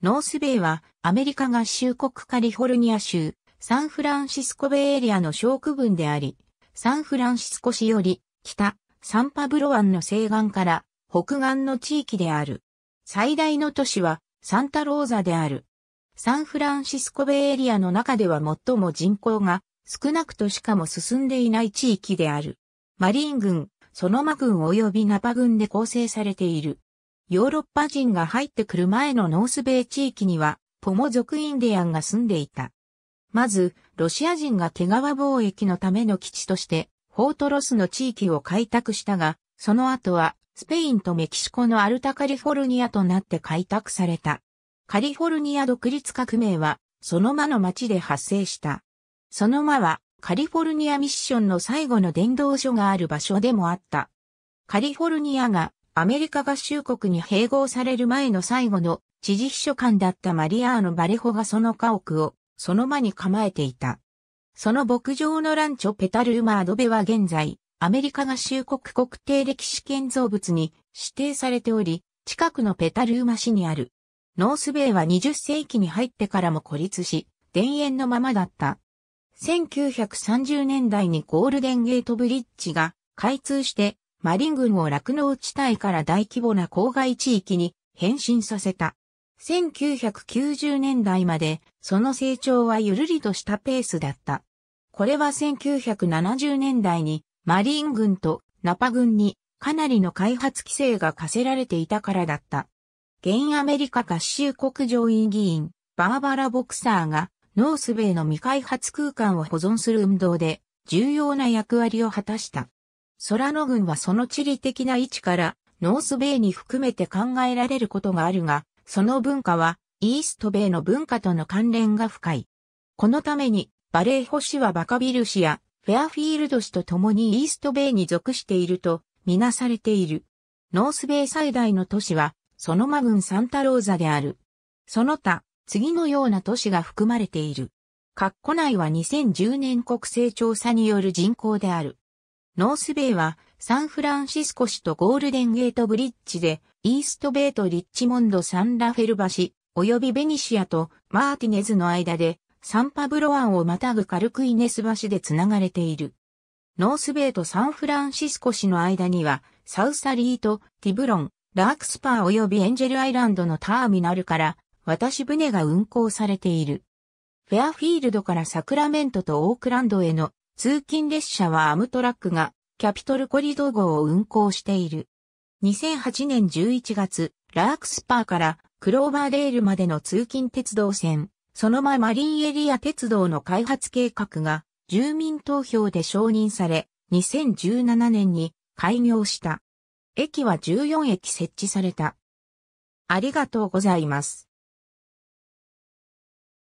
ノースベイはアメリカ合衆国カリフォルニア州サンフランシスコベイエリアの小区分であり、サンフランシスコ市より北サンパブロ湾の西岸から北岸の地域である。最大の都市はサンタローザである。サンフランシスコベイエリアの中では最も人口が少なくとしかも進んでいない地域である。マリーン軍、ソノマ軍及びナパ軍で構成されている。ヨーロッパ人が入ってくる前のノースベイ地域には、ポモ族インディアンが住んでいた。まず、ロシア人が毛皮貿易のための基地として、フォートロスの地域を開拓したが、その後は、スペインとメキシコのアルタカリフォルニアとなって開拓された。カリフォルニア独立革命は、その間の町で発生した。その間は、カリフォルニアミッションの最後の伝道所がある場所でもあった。カリフォルニアがアメリカ合衆国に併合される前の最後の知事秘書官だったマリアーノ・バレホがその家屋をその間に構えていた。その牧場のランチョ・ペタルーマ・アドベは現在、アメリカ合衆国国定歴史建造物に指定されており、近くのペタルーマ市にある。ノースベイは20世紀に入ってからも孤立し、田園のままだった。1930年代にゴールデンゲートブリッジが開通してマリン軍を落農地帯から大規模な郊外地域に変身させた。1990年代までその成長はゆるりとしたペースだった。これは1970年代にマリン軍とナパ軍にかなりの開発規制が課せられていたからだった。現アメリカ合衆国上院議員バーバラ・ボクサーがノースベイの未開発空間を保存する運動で重要な役割を果たした。ソラノ郡はその地理的な位置から、ノースベイに含めて考えられることがあるが、その文化は、イーストベイの文化との関連が深い。このために、バレー星はバカビル氏やフェアフィールド氏と共にイーストベイに属しているとみなされている。ノースベイ最大の都市は、ソノマ群サンタローザである。その他、次のような都市が含まれている。括弧内は2010年国勢調査による人口である。ノースベイはサンフランシスコ市とゴールデンゲートブリッジでイーストベイとリッチモンド・サンラフェル橋及びベニシアとマーティネズの間でサンパブロ湾をまたぐカルクイネス橋でつながれている。ノースベイとサンフランシスコ市の間にはサウサリーとティブロン、ラークスパー及びエンジェルアイランドのターミナルから渡し船が運航されている。フェアフィールドからサクラメントとオークランドへの通勤列車はアムトラックがキャピトルコリド号を運行している。2008年11月、ラークスパーからクローバーデールまでの通勤鉄道線、そのままリンエリア鉄道の開発計画が住民投票で承認され、2017年に開業した。駅は14駅設置された。ありがとうございます。